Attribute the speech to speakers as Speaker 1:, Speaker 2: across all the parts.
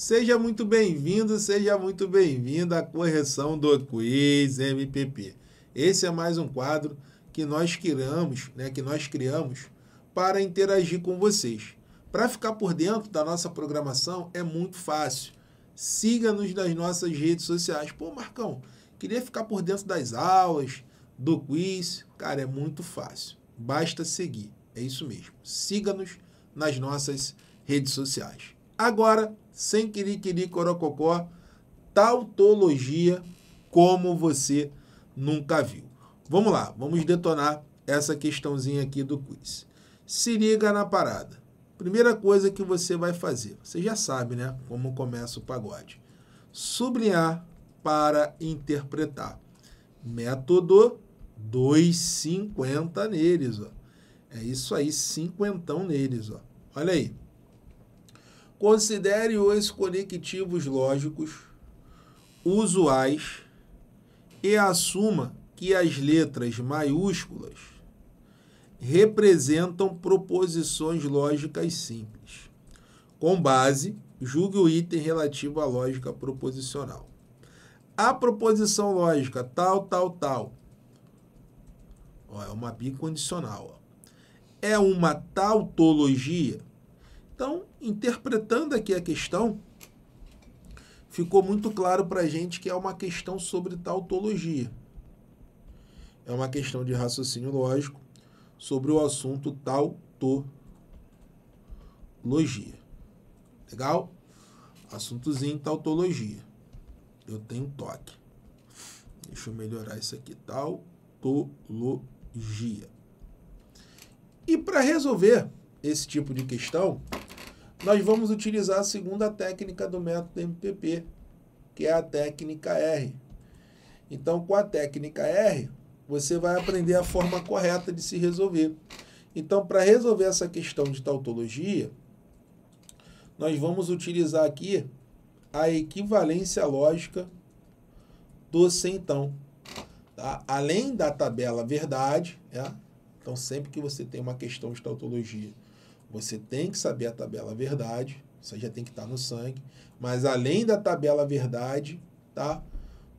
Speaker 1: Seja muito bem-vindo, seja muito bem-vinda à correção do quiz MPP. Esse é mais um quadro que nós criamos, né, que nós criamos para interagir com vocês. Para ficar por dentro da nossa programação é muito fácil. Siga-nos nas nossas redes sociais. Pô, Marcão, queria ficar por dentro das aulas, do quiz. Cara, é muito fácil. Basta seguir. É isso mesmo. Siga-nos nas nossas redes sociais. Agora, sem querer corococó, tautologia como você nunca viu. Vamos lá, vamos detonar essa questãozinha aqui do quiz. Se liga na parada. Primeira coisa que você vai fazer, você já sabe, né, como começa o pagode. Sublinhar para interpretar. Método 250 neles, ó. É isso aí, cinquentão neles, ó. Olha aí. Considere os conectivos lógicos usuais e assuma que as letras maiúsculas representam proposições lógicas simples. Com base, julgue o item relativo à lógica proposicional. A proposição lógica tal, tal, tal ó, é uma bicondicional. Ó. É uma tautologia então, interpretando aqui a questão, ficou muito claro para a gente que é uma questão sobre tautologia. É uma questão de raciocínio lógico sobre o assunto tautologia. Legal? Assuntozinho tautologia. Eu tenho toque. Deixa eu melhorar isso aqui. Tautologia. E para resolver esse tipo de questão, nós vamos utilizar a segunda técnica do método MPP, que é a técnica R. Então, com a técnica R, você vai aprender a forma correta de se resolver. Então, para resolver essa questão de tautologia, nós vamos utilizar aqui a equivalência lógica do centão. Tá? Além da tabela verdade, né? então sempre que você tem uma questão de tautologia você tem que saber a tabela verdade, você já tem que estar tá no sangue. Mas além da tabela verdade, tá?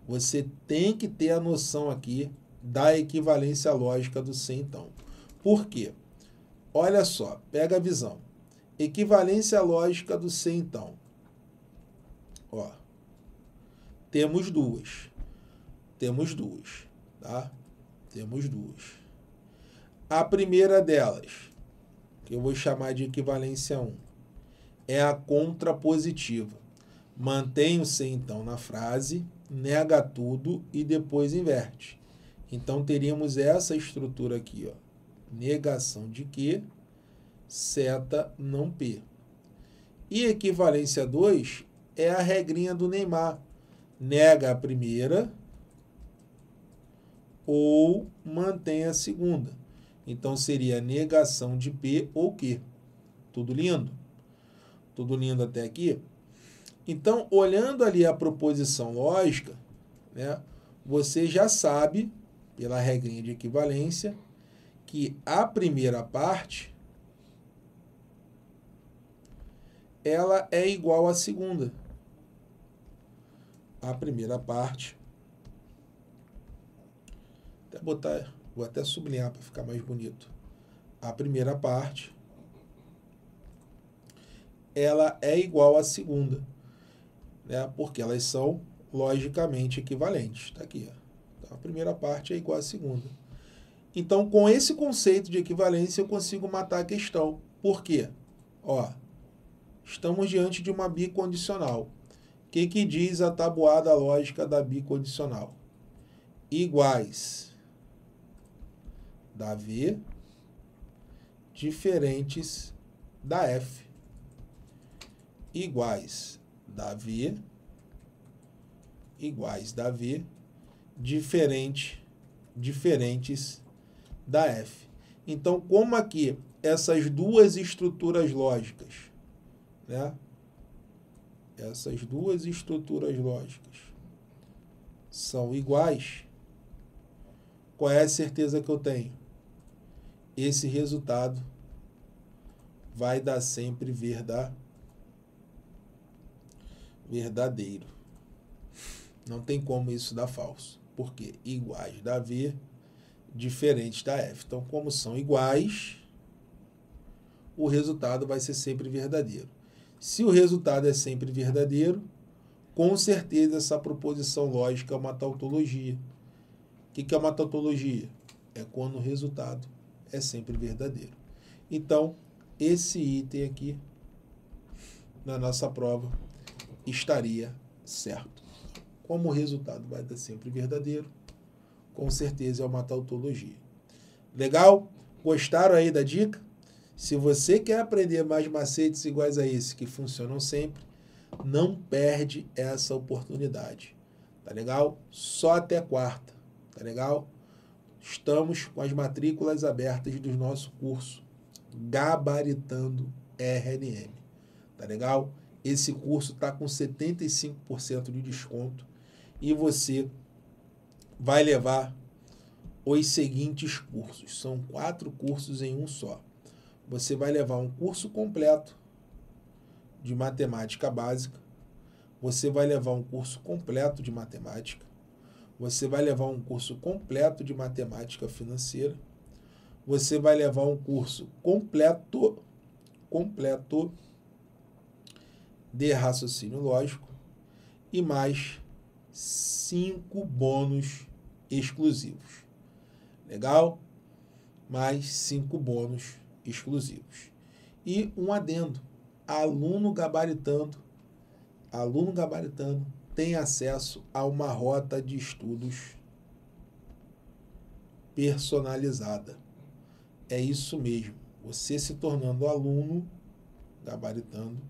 Speaker 1: Você tem que ter a noção aqui da equivalência lógica do sem então. Por quê? Olha só, pega a visão. Equivalência lógica do sem então. Ó, temos duas. Temos duas, tá? Temos duas. A primeira delas, que eu vou chamar de equivalência 1, é a contrapositiva. Mantenho-se então na frase, nega tudo e depois inverte. Então teríamos essa estrutura aqui, ó. Negação de que, seta não P. E equivalência 2 é a regrinha do Neymar. Nega a primeira ou mantém a segunda. Então seria negação de P ou Q. Tudo lindo? Tudo lindo até aqui? Então, olhando ali a proposição lógica, né, você já sabe, pela regrinha de equivalência, que a primeira parte ela é igual à segunda. A primeira parte. Até botar Vou até sublinhar para ficar mais bonito. A primeira parte ela é igual à segunda, né? Porque elas são logicamente equivalentes. Está aqui. Ó. Então, a primeira parte é igual à segunda. Então, com esse conceito de equivalência, eu consigo matar a questão. Por quê? Ó, estamos diante de uma bicondicional. O que, que diz a tabuada lógica da bicondicional? Iguais da V diferentes da F iguais da V iguais da V diferente diferentes da F. Então, como aqui essas duas estruturas lógicas, né? Essas duas estruturas lógicas são iguais, qual é a certeza que eu tenho? esse resultado vai dar sempre verdade verdadeiro. Não tem como isso dar falso, porque iguais dá V, diferente da F. Então, como são iguais, o resultado vai ser sempre verdadeiro. Se o resultado é sempre verdadeiro, com certeza essa proposição lógica é uma tautologia. O que é uma tautologia? É quando o resultado é sempre verdadeiro. Então, esse item aqui na nossa prova estaria certo. Como o resultado vai dar sempre verdadeiro, com certeza é uma tautologia. Legal? Gostaram aí da dica? Se você quer aprender mais macetes iguais a esse que funcionam sempre, não perde essa oportunidade. Tá legal? Só até quarta. Tá legal? estamos com as matrículas abertas do nosso curso Gabaritando RNM. Tá legal? Esse curso está com 75% de desconto e você vai levar os seguintes cursos. São quatro cursos em um só. Você vai levar um curso completo de matemática básica, você vai levar um curso completo de matemática, você vai levar um curso completo de matemática financeira, você vai levar um curso completo, completo de raciocínio lógico e mais cinco bônus exclusivos. Legal? Mais cinco bônus exclusivos. E um adendo: aluno gabaritando, aluno gabaritando tem acesso a uma rota de estudos personalizada. É isso mesmo. Você se tornando aluno, gabaritando,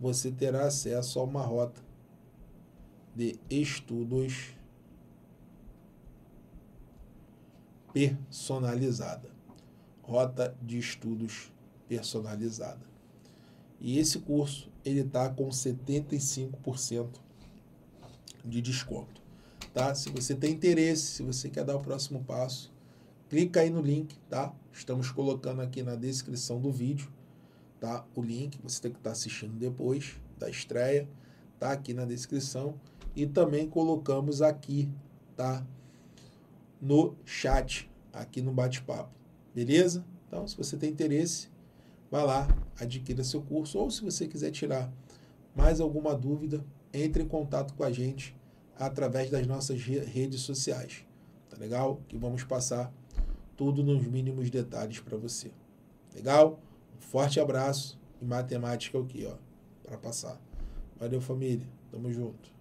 Speaker 1: você terá acesso a uma rota de estudos personalizada. Rota de estudos personalizada. E esse curso ele está com 75% de desconto. Tá? Se você tem interesse, se você quer dar o próximo passo, clica aí no link, tá? Estamos colocando aqui na descrição do vídeo, tá? O link, você tem que estar tá assistindo depois da estreia, tá aqui na descrição e também colocamos aqui, tá? No chat, aqui no bate-papo. Beleza? Então, se você tem interesse, vai lá, adquira seu curso ou se você quiser tirar mais alguma dúvida, entre em contato com a gente através das nossas redes sociais. Tá legal? Que vamos passar tudo nos mínimos detalhes para você. Legal? Um forte abraço e matemática aqui, é ó, para passar. Valeu, família. Tamo junto.